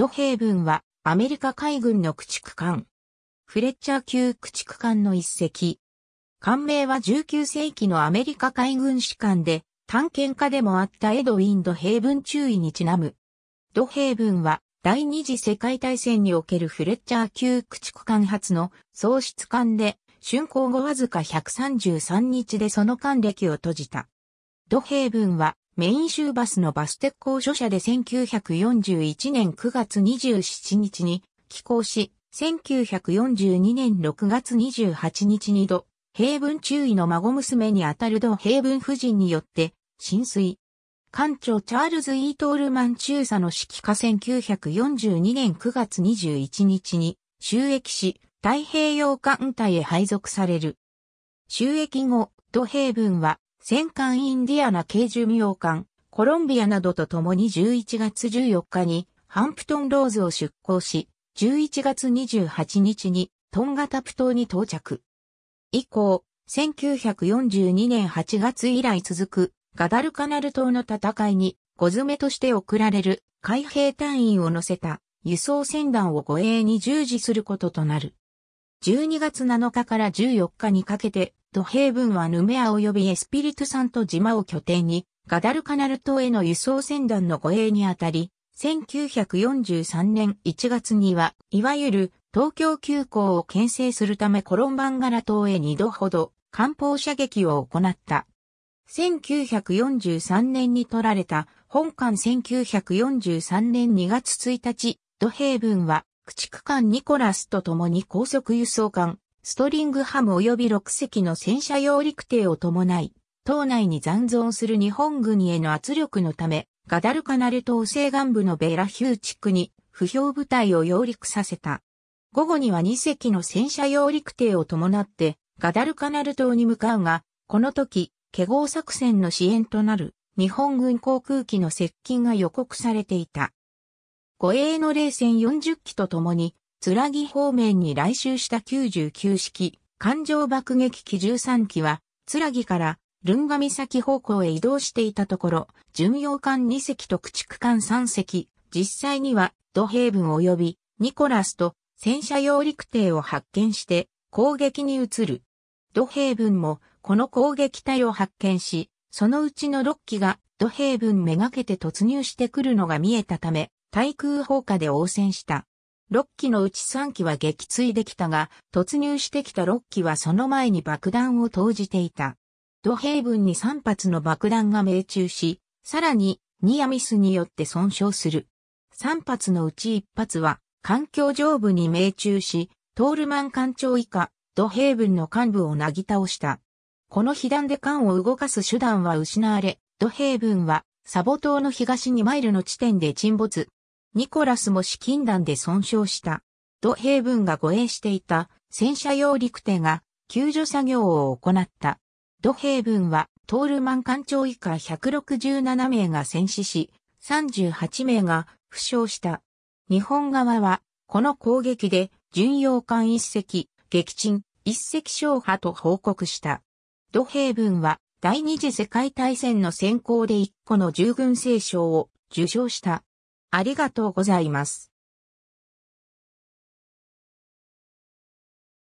ドヘイブンはアメリカ海軍の駆逐艦。フレッチャー級駆逐艦の一隻。艦名は19世紀のアメリカ海軍士官で探検家でもあったエドウィン・ドヘイブン中尉にちなむ。ドヘイブンは第二次世界大戦におけるフレッチャー級駆逐艦発の喪失艦で、竣工後わずか133日でその艦歴を閉じた。ドヘイブンはメイン州バスのバス鉄工所社で1941年9月27日に寄港し、1942年6月28日に土、平文中尉の孫娘にあたる土平文夫人によって浸水。艦長チャールズ・イートールマン中佐の指揮下1942年9月21日に収益し、太平洋艦隊へ配属される。収益後、土平文は戦艦インディアナ軽巡洋艦、コロンビアなどと共に11月14日にハンプトンローズを出港し、11月28日にトンガタプ島に到着。以降、1942年8月以来続くガダルカナル島の戦いに、ゴ詰めとして送られる海兵隊員を乗せた輸送船団を護衛に従事することとなる。12月7日から14日にかけてドヘイブンはヌメア及びエスピリトサント島を拠点に、ガダルカナル島への輸送船団の護衛にあたり、1943年1月には、いわゆる東京急行を牽制するためコロンバンガラ島へ2度ほど艦砲射撃を行った。1943年に取られた本艦1943年2月1日、ドヘーブンは駆逐艦ニコラスと共に高速輸送艦ストリングハム及び6隻の戦車用陸艇を伴い、島内に残存する日本軍への圧力のため、ガダルカナル島西岸部のベラヒュー地区に不評部隊を揚陸させた。午後には2隻の戦車用陸艇を伴ってガダルカナル島に向かうが、この時、ケ合作戦の支援となる日本軍航空機の接近が予告されていた。護衛の冷戦40機とともに木方面に来襲した99式、艦上爆撃機13機は、木から、ルンガ岬方向へ移動していたところ、巡洋艦2隻と駆逐艦3隻、実際には、ドヘ分ブン及び、ニコラスと、戦車用陸艇を発見して、攻撃に移る。ドヘ分ブンも、この攻撃隊を発見し、そのうちの6機が、ドヘ分ブンめがけて突入してくるのが見えたため、対空砲火で応戦した。6機のうち3機は撃墜できたが、突入してきた6機はその前に爆弾を投じていた。土平分に3発の爆弾が命中し、さらにニアミスによって損傷する。3発のうち1発は環境上部に命中し、トールマン艦長以下、土平分の幹部をなぎ倒した。この被弾で艦を動かす手段は失われ、土平分はサボ島の東2マイルの地点で沈没。ニコラスも資金弾で損傷した。ドヘイブンが護衛していた戦車用陸手が救助作業を行った。ドヘイブンはトールマン艦長以下167名が戦死し、38名が負傷した。日本側はこの攻撃で巡洋艦一隻、撃沈、一隻勝破と報告した。ドヘイブンは第二次世界大戦の先行で一個の従軍聖章を受賞した。ありがとうございます。